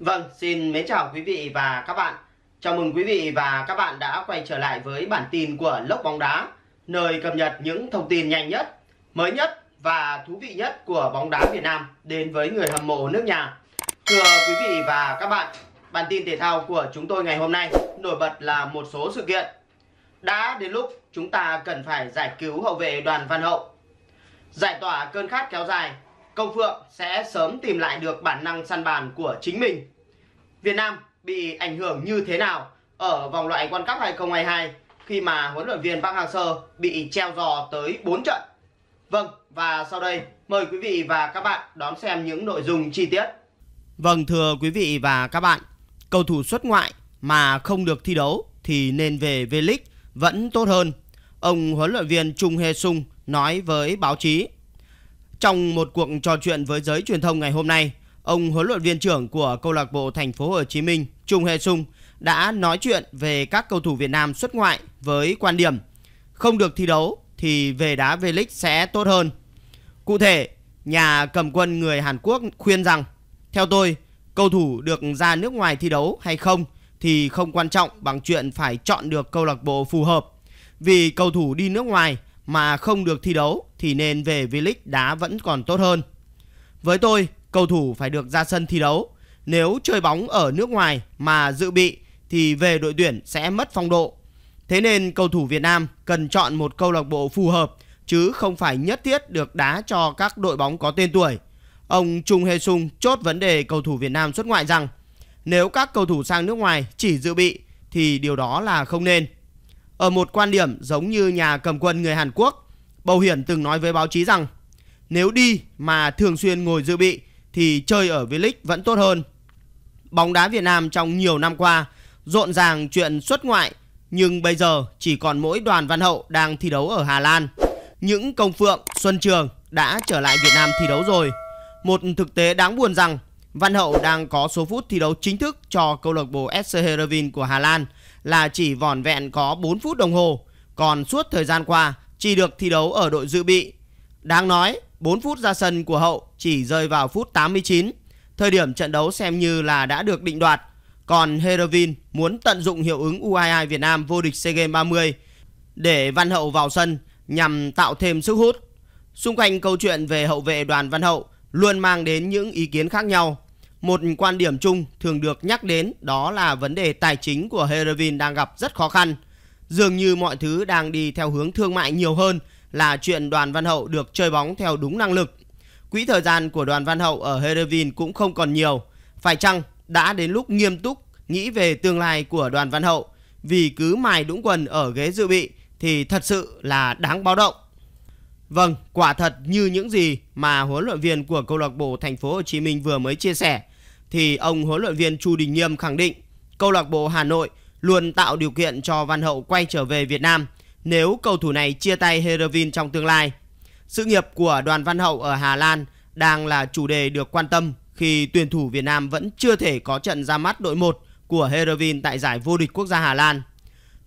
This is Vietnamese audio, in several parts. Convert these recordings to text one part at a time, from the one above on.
Vâng, xin mến chào quý vị và các bạn. Chào mừng quý vị và các bạn đã quay trở lại với bản tin của Lốc Bóng Đá, nơi cập nhật những thông tin nhanh nhất, mới nhất và thú vị nhất của bóng đá Việt Nam đến với người hâm mộ nước nhà. Thưa quý vị và các bạn, bản tin thể thao của chúng tôi ngày hôm nay nổi bật là một số sự kiện. Đã đến lúc chúng ta cần phải giải cứu hậu vệ Đoàn Văn Hậu, giải tỏa cơn khát kéo dài Công Phượng sẽ sớm tìm lại được bản năng săn bàn của chính mình. Việt Nam bị ảnh hưởng như thế nào ở vòng loại World Cup 2022 khi mà huấn luyện viên Park Hang-seo bị treo giò tới 4 trận? Vâng, và sau đây mời quý vị và các bạn đón xem những nội dung chi tiết. Vâng thưa quý vị và các bạn, cầu thủ xuất ngoại mà không được thi đấu thì nên về V-League vẫn tốt hơn. Ông huấn luyện viên Trung Hê Sung nói với báo chí trong một cuộc trò chuyện với giới truyền thông ngày hôm nay, ông huấn luyện viên trưởng của câu lạc bộ Thành phố Hồ Chí Minh, Trung Hê Sung đã nói chuyện về các cầu thủ Việt Nam xuất ngoại với quan điểm không được thi đấu thì về đá V-League sẽ tốt hơn. Cụ thể, nhà cầm quân người Hàn Quốc khuyên rằng theo tôi, cầu thủ được ra nước ngoài thi đấu hay không thì không quan trọng bằng chuyện phải chọn được câu lạc bộ phù hợp. Vì cầu thủ đi nước ngoài mà không được thi đấu thì nên về V-League đá vẫn còn tốt hơn. Với tôi, cầu thủ phải được ra sân thi đấu. Nếu chơi bóng ở nước ngoài mà dự bị thì về đội tuyển sẽ mất phong độ. Thế nên cầu thủ Việt Nam cần chọn một câu lạc bộ phù hợp chứ không phải nhất thiết được đá cho các đội bóng có tên tuổi. Ông Trung Hê Sung chốt vấn đề cầu thủ Việt Nam xuất ngoại rằng nếu các cầu thủ sang nước ngoài chỉ dự bị thì điều đó là không nên. Ở một quan điểm giống như nhà cầm quân người Hàn Quốc Bầu Hiển từng nói với báo chí rằng nếu đi mà thường xuyên ngồi dự bị thì chơi ở V-League vẫn tốt hơn. Bóng đá Việt Nam trong nhiều năm qua rộn ràng chuyện xuất ngoại nhưng bây giờ chỉ còn mỗi đoàn Văn Hậu đang thi đấu ở Hà Lan. Những công phượng, Xuân Trường đã trở lại Việt Nam thi đấu rồi. Một thực tế đáng buồn rằng Văn Hậu đang có số phút thi đấu chính thức cho câu lạc bộ SC Heerenveen của Hà Lan là chỉ vỏn vẹn có 4 phút đồng hồ, còn suốt thời gian qua chỉ được thi đấu ở đội dự bị. Đáng nói, 4 phút ra sân của Hậu chỉ rơi vào phút 89, thời điểm trận đấu xem như là đã được định đoạt. Còn Herovin muốn tận dụng hiệu ứng U22 Việt Nam vô địch SEA Games 30 để Văn Hậu vào sân nhằm tạo thêm sức hút. Xung quanh câu chuyện về hậu vệ đoàn Văn Hậu luôn mang đến những ý kiến khác nhau. Một quan điểm chung thường được nhắc đến đó là vấn đề tài chính của Herovin đang gặp rất khó khăn – dường như mọi thứ đang đi theo hướng thương mại nhiều hơn là chuyện đoàn Văn Hậu được chơi bóng theo đúng năng lực. Quỹ thời gian của đoàn Văn Hậu ở Herevin cũng không còn nhiều. Phải chăng đã đến lúc nghiêm túc nghĩ về tương lai của đoàn Văn Hậu vì cứ mài đũng quần ở ghế dự bị thì thật sự là đáng báo động. Vâng, quả thật như những gì mà huấn luyện viên của câu lạc bộ Thành phố Hồ Chí Minh vừa mới chia sẻ thì ông huấn luyện viên Chu Đình Nghiêm khẳng định câu lạc bộ Hà Nội – luôn tạo điều kiện cho Văn Hậu quay trở về Việt Nam nếu cầu thủ này chia tay Heerenveen trong tương lai. Sự nghiệp của đoàn Văn Hậu ở Hà Lan đang là chủ đề được quan tâm khi tuyển thủ Việt Nam vẫn chưa thể có trận ra mắt đội 1 của Heerenveen tại giải vô địch quốc gia Hà Lan.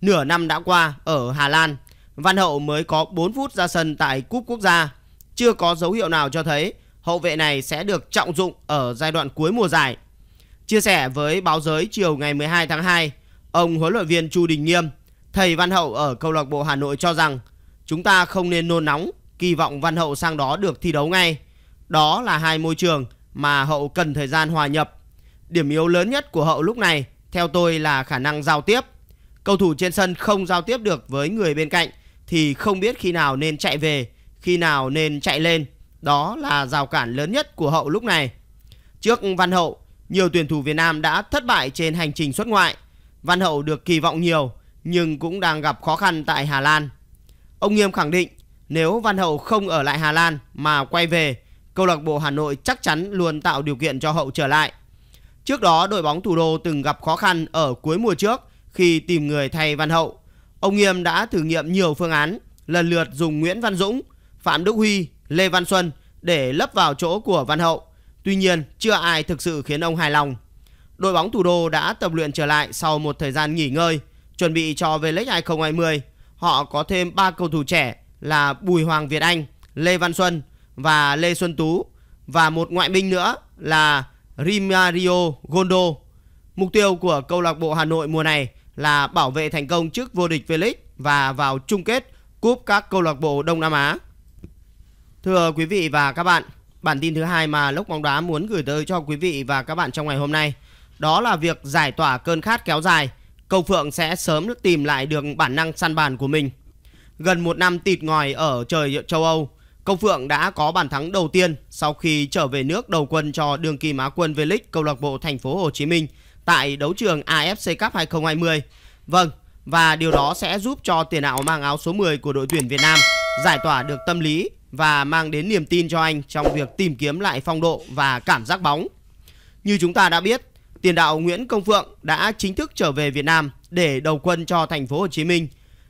Nửa năm đã qua ở Hà Lan, Văn Hậu mới có 4 phút ra sân tại Cúp Quốc gia. Chưa có dấu hiệu nào cho thấy hậu vệ này sẽ được trọng dụng ở giai đoạn cuối mùa giải. Chia sẻ với báo giới chiều ngày 12 tháng 2, Ông huấn luyện viên Chu Đình Nghiêm, thầy Văn Hậu ở câu lạc bộ Hà Nội cho rằng chúng ta không nên nôn nóng, kỳ vọng Văn Hậu sang đó được thi đấu ngay. Đó là hai môi trường mà Hậu cần thời gian hòa nhập. Điểm yếu lớn nhất của Hậu lúc này theo tôi là khả năng giao tiếp. Cầu thủ trên sân không giao tiếp được với người bên cạnh thì không biết khi nào nên chạy về, khi nào nên chạy lên. Đó là rào cản lớn nhất của Hậu lúc này. Trước Văn Hậu, nhiều tuyển thủ Việt Nam đã thất bại trên hành trình xuất ngoại. Văn Hậu được kỳ vọng nhiều nhưng cũng đang gặp khó khăn tại Hà Lan. Ông Nghiêm khẳng định nếu Văn Hậu không ở lại Hà Lan mà quay về, câu lạc bộ Hà Nội chắc chắn luôn tạo điều kiện cho Hậu trở lại. Trước đó đội bóng thủ đô từng gặp khó khăn ở cuối mùa trước khi tìm người thay Văn Hậu. Ông Nghiêm đã thử nghiệm nhiều phương án, lần lượt dùng Nguyễn Văn Dũng, Phạm Đức Huy, Lê Văn Xuân để lấp vào chỗ của Văn Hậu. Tuy nhiên, chưa ai thực sự khiến ông hài lòng đội bóng thủ đô đã tập luyện trở lại sau một thời gian nghỉ ngơi, chuẩn bị cho V-League 2020. Họ có thêm 3 cầu thủ trẻ là Bùi Hoàng Việt Anh, Lê Văn Xuân và Lê Xuân Tú và một ngoại binh nữa là Rimario Gondo. Mục tiêu của câu lạc bộ Hà Nội mùa này là bảo vệ thành công trước vô địch V-League và vào chung kết cúp các câu lạc bộ Đông Nam Á. Thưa quý vị và các bạn, bản tin thứ hai mà Lốc bóng đá muốn gửi tới cho quý vị và các bạn trong ngày hôm nay – đó là việc giải tỏa cơn khát kéo dài. Cầu Phượng sẽ sớm tìm lại được bản năng săn bàn của mình. Gần một năm tịt ngòi ở trời châu Âu, Cầu Phượng đã có bàn thắng đầu tiên sau khi trở về nước đầu quân cho đường kỳ má quân V-League câu lạc bộ Thành phố Hồ Chí Minh tại đấu trường AFC Cup 2020. Vâng, và điều đó sẽ giúp cho tiền đạo mang áo số 10 của đội tuyển Việt Nam giải tỏa được tâm lý và mang đến niềm tin cho anh trong việc tìm kiếm lại phong độ và cảm giác bóng. Như chúng ta đã biết, tiền đạo Nguyễn Công Phượng đã chính thức trở về Việt Nam để đầu quân cho thành phố Hồ Chí Minh.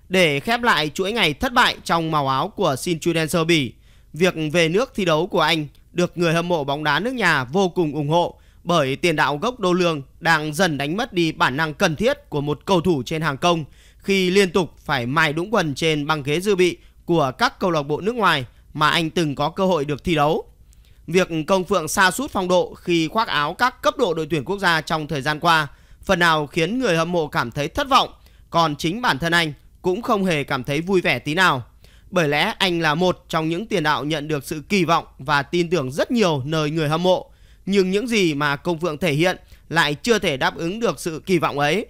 Để khép lại chuỗi ngày thất bại trong màu áo của Sinchudenser Bỉ, việc về nước thi đấu của anh được người hâm mộ bóng đá nước nhà vô cùng ủng hộ bởi tiền đạo gốc đô lương đang dần đánh mất đi bản năng cần thiết của một cầu thủ trên hàng công khi liên tục phải mài đũng quần trên băng ghế dự bị của các câu lạc bộ nước ngoài mà anh từng có cơ hội được thi đấu. Việc Công Phượng xa sút phong độ khi khoác áo các cấp độ đội tuyển quốc gia trong thời gian qua phần nào khiến người hâm mộ cảm thấy thất vọng, còn chính bản thân anh cũng không hề cảm thấy vui vẻ tí nào. Bởi lẽ anh là một trong những tiền đạo nhận được sự kỳ vọng và tin tưởng rất nhiều nơi người hâm mộ, nhưng những gì mà Công Phượng thể hiện lại chưa thể đáp ứng được sự kỳ vọng ấy.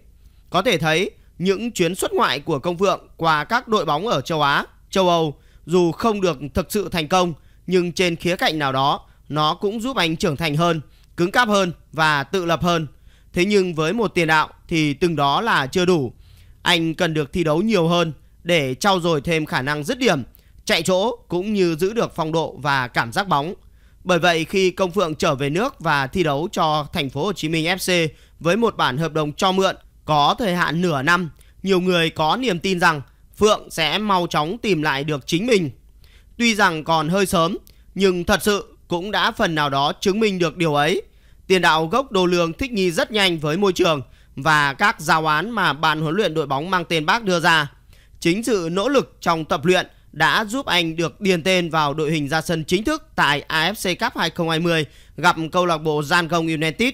Có thể thấy, những chuyến xuất ngoại của Công Phượng qua các đội bóng ở châu Á, châu Âu dù không được thực sự thành công – nhưng trên khía cạnh nào đó, nó cũng giúp anh trưởng thành hơn, cứng cáp hơn và tự lập hơn. Thế nhưng với một tiền đạo thì từng đó là chưa đủ. Anh cần được thi đấu nhiều hơn để trau dồi thêm khả năng dứt điểm, chạy chỗ cũng như giữ được phong độ và cảm giác bóng. Bởi vậy khi Công Phượng trở về nước và thi đấu cho thành phố Hồ Chí Minh FC với một bản hợp đồng cho mượn có thời hạn nửa năm, nhiều người có niềm tin rằng Phượng sẽ mau chóng tìm lại được chính mình Tuy rằng còn hơi sớm, nhưng thật sự cũng đã phần nào đó chứng minh được điều ấy. Tiền đạo gốc đồ Lương thích nghi rất nhanh với môi trường và các giao án mà ban huấn luyện đội bóng mang tên bác đưa ra. Chính sự nỗ lực trong tập luyện đã giúp anh được điền tên vào đội hình ra sân chính thức tại AFC Cup 2020 gặp câu lạc bộ Giangong United.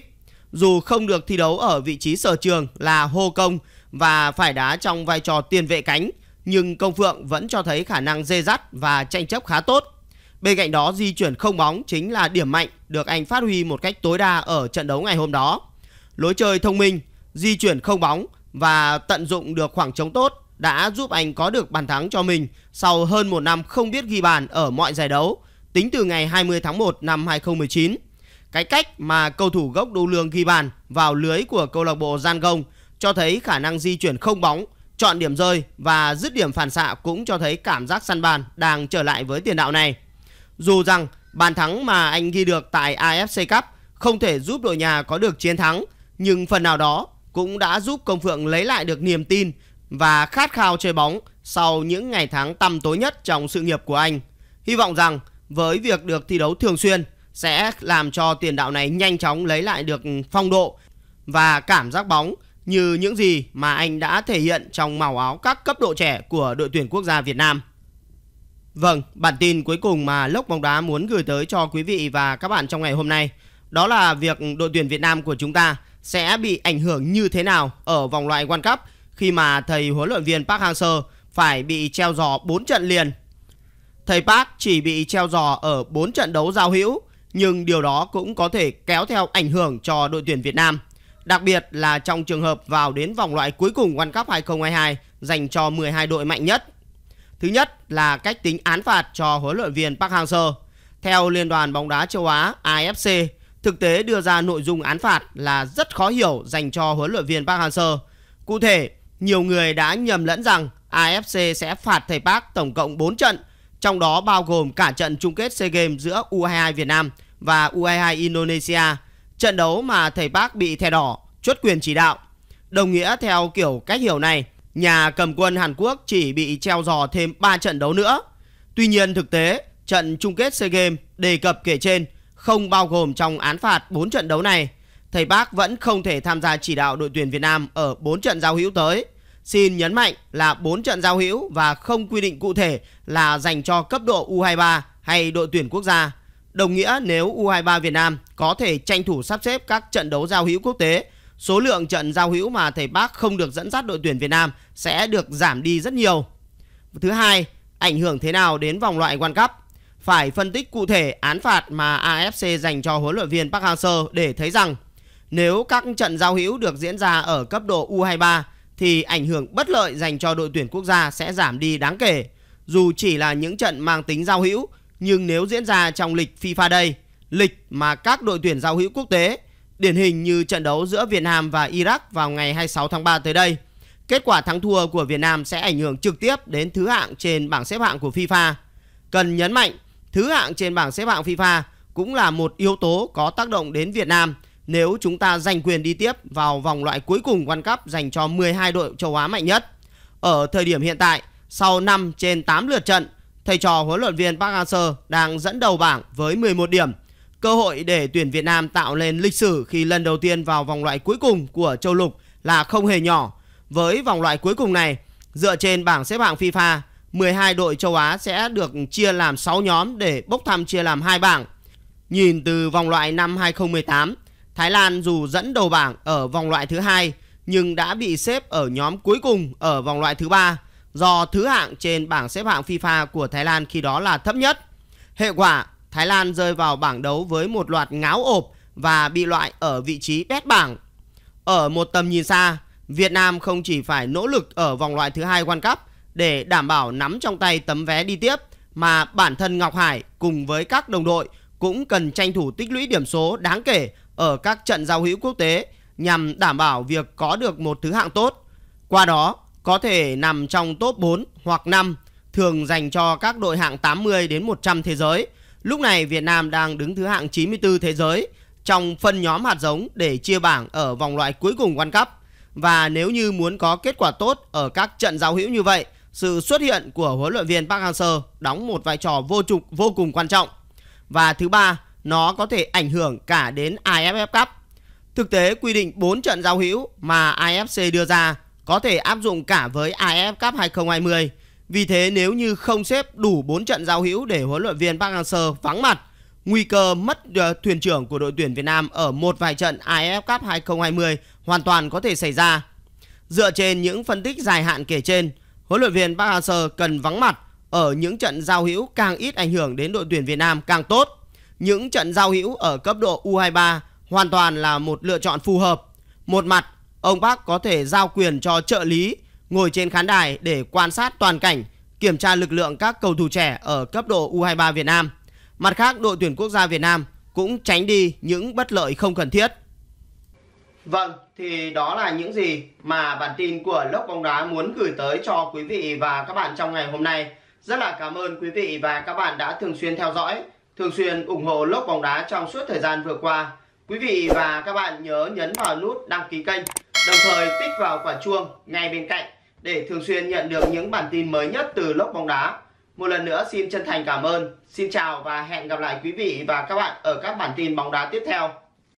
Dù không được thi đấu ở vị trí sở trường là hô công và phải đá trong vai trò tiền vệ cánh, nhưng Công Phượng vẫn cho thấy khả năng dê dắt và tranh chấp khá tốt. Bên cạnh đó di chuyển không bóng chính là điểm mạnh được anh phát huy một cách tối đa ở trận đấu ngày hôm đó. Lối chơi thông minh, di chuyển không bóng và tận dụng được khoảng trống tốt đã giúp anh có được bàn thắng cho mình sau hơn một năm không biết ghi bàn ở mọi giải đấu tính từ ngày 20 tháng 1 năm 2019. Cái cách mà cầu thủ gốc đô lương ghi bàn vào lưới của câu lạc bộ Giang Gông cho thấy khả năng di chuyển không bóng chọn điểm rơi và dứt điểm phản xạ cũng cho thấy cảm giác săn bàn đang trở lại với tiền đạo này. Dù rằng bàn thắng mà anh ghi được tại AFC Cup không thể giúp đội nhà có được chiến thắng, nhưng phần nào đó cũng đã giúp Công Phượng lấy lại được niềm tin và khát khao chơi bóng sau những ngày tháng tăm tối nhất trong sự nghiệp của anh. Hy vọng rằng với việc được thi đấu thường xuyên sẽ làm cho tiền đạo này nhanh chóng lấy lại được phong độ và cảm giác bóng như những gì mà anh đã thể hiện trong màu áo các cấp độ trẻ của đội tuyển quốc gia Việt Nam. Vâng, bản tin cuối cùng mà Lốc Bóng Đá muốn gửi tới cho quý vị và các bạn trong ngày hôm nay đó là việc đội tuyển Việt Nam của chúng ta sẽ bị ảnh hưởng như thế nào ở vòng loại World Cup khi mà thầy huấn luyện viên Park Hang-seo phải bị treo giò 4 trận liền. Thầy Park chỉ bị treo giò ở 4 trận đấu giao hữu nhưng điều đó cũng có thể kéo theo ảnh hưởng cho đội tuyển Việt Nam Đặc biệt là trong trường hợp vào đến vòng loại cuối cùng World Cup 2022 dành cho 12 đội mạnh nhất. Thứ nhất là cách tính án phạt cho huấn luyện viên Park Hang-seo. Theo Liên đoàn bóng đá châu Á AFC, thực tế đưa ra nội dung án phạt là rất khó hiểu dành cho huấn luyện viên Park Hang-seo. Cụ thể, nhiều người đã nhầm lẫn rằng AFC sẽ phạt thầy Park tổng cộng 4 trận, trong đó bao gồm cả trận chung kết SEA Games giữa U22 Việt Nam và U22 Indonesia Trận đấu mà thầy Park bị thẻ đỏ, chốt quyền chỉ đạo. Đồng nghĩa theo kiểu cách hiểu này, nhà cầm quân Hàn Quốc chỉ bị treo giò thêm 3 trận đấu nữa. Tuy nhiên thực tế, trận chung kết SEA Games đề cập kể trên không bao gồm trong án phạt 4 trận đấu này. Thầy Park vẫn không thể tham gia chỉ đạo đội tuyển Việt Nam ở 4 trận giao hữu tới. Xin nhấn mạnh là 4 trận giao hữu và không quy định cụ thể là dành cho cấp độ U23 hay đội tuyển quốc gia. Đồng nghĩa nếu U23 Việt Nam có thể tranh thủ sắp xếp các trận đấu giao hữu quốc tế, số lượng trận giao hữu mà thầy Park không được dẫn dắt đội tuyển Việt Nam sẽ được giảm đi rất nhiều. Thứ hai, ảnh hưởng thế nào đến vòng loại World Cup? Phải phân tích cụ thể án phạt mà AFC dành cho huấn luyện viên Park Hang-seo để thấy rằng nếu các trận giao hữu được diễn ra ở cấp độ U23 thì ảnh hưởng bất lợi dành cho đội tuyển quốc gia sẽ giảm đi đáng kể. Dù chỉ là những trận mang tính giao hữu nhưng nếu diễn ra trong lịch FIFA đây, lịch mà các đội tuyển giao hữu quốc tế, điển hình như trận đấu giữa Việt Nam và Iraq vào ngày 26 tháng 3 tới đây, kết quả thắng thua của Việt Nam sẽ ảnh hưởng trực tiếp đến thứ hạng trên bảng xếp hạng của FIFA. Cần nhấn mạnh, thứ hạng trên bảng xếp hạng FIFA cũng là một yếu tố có tác động đến Việt Nam nếu chúng ta giành quyền đi tiếp vào vòng loại cuối cùng World Cup dành cho 12 đội châu Á mạnh nhất. Ở thời điểm hiện tại, sau 5 trên 8 lượt trận, thầy trò huấn luyện viên Park Hang-seo đang dẫn đầu bảng với 11 điểm. Cơ hội để tuyển Việt Nam tạo lên lịch sử khi lần đầu tiên vào vòng loại cuối cùng của châu lục là không hề nhỏ. Với vòng loại cuối cùng này, dựa trên bảng xếp hạng FIFA, 12 đội châu Á sẽ được chia làm 6 nhóm để bốc thăm chia làm hai bảng. Nhìn từ vòng loại năm 2018, Thái Lan dù dẫn đầu bảng ở vòng loại thứ hai nhưng đã bị xếp ở nhóm cuối cùng ở vòng loại thứ ba do thứ hạng trên bảng xếp hạng FIFA của Thái Lan khi đó là thấp nhất. Hệ quả, Thái Lan rơi vào bảng đấu với một loạt ngáo ộp và bị loại ở vị trí bét bảng. Ở một tầm nhìn xa, Việt Nam không chỉ phải nỗ lực ở vòng loại thứ hai World Cup để đảm bảo nắm trong tay tấm vé đi tiếp mà bản thân Ngọc Hải cùng với các đồng đội cũng cần tranh thủ tích lũy điểm số đáng kể ở các trận giao hữu quốc tế nhằm đảm bảo việc có được một thứ hạng tốt. Qua đó, có thể nằm trong top 4 hoặc 5 thường dành cho các đội hạng 80 đến 100 thế giới. Lúc này Việt Nam đang đứng thứ hạng 94 thế giới trong phân nhóm hạt giống để chia bảng ở vòng loại cuối cùng World Cup. Và nếu như muốn có kết quả tốt ở các trận giao hữu như vậy, sự xuất hiện của huấn luyện viên Park Hang-seo đóng một vai trò vô trục vô cùng quan trọng. Và thứ ba, nó có thể ảnh hưởng cả đến AFF Cup. Thực tế quy định 4 trận giao hữu mà AFC đưa ra có thể áp dụng cả với AF Cup 2020. Vì thế nếu như không xếp đủ 4 trận giao hữu để huấn luyện viên Park Hang-seo vắng mặt, nguy cơ mất ờ, thuyền trưởng của đội tuyển Việt Nam ở một vài trận AF Cup 2020 hoàn toàn có thể xảy ra. Dựa trên những phân tích dài hạn kể trên, huấn luyện viên Park Hang-seo cần vắng mặt ở những trận giao hữu càng ít ảnh hưởng đến đội tuyển Việt Nam càng tốt. Những trận giao hữu ở cấp độ U23 hoàn toàn là một lựa chọn phù hợp. Một mặt ông Park có thể giao quyền cho trợ lý ngồi trên khán đài để quan sát toàn cảnh, kiểm tra lực lượng các cầu thủ trẻ ở cấp độ U23 Việt Nam. Mặt khác, đội tuyển quốc gia Việt Nam cũng tránh đi những bất lợi không cần thiết. Vâng, thì đó là những gì mà bản tin của Lốc Bóng Đá muốn gửi tới cho quý vị và các bạn trong ngày hôm nay. Rất là cảm ơn quý vị và các bạn đã thường xuyên theo dõi, thường xuyên ủng hộ Lốc Bóng Đá trong suốt thời gian vừa qua. Quý vị và các bạn nhớ nhấn vào nút đăng ký kênh đồng thời tích vào quả chuông ngay bên cạnh để thường xuyên nhận được những bản tin mới nhất từ lốc bóng đá. Một lần nữa xin chân thành cảm ơn. Xin chào và hẹn gặp lại quý vị và các bạn ở các bản tin bóng đá tiếp theo.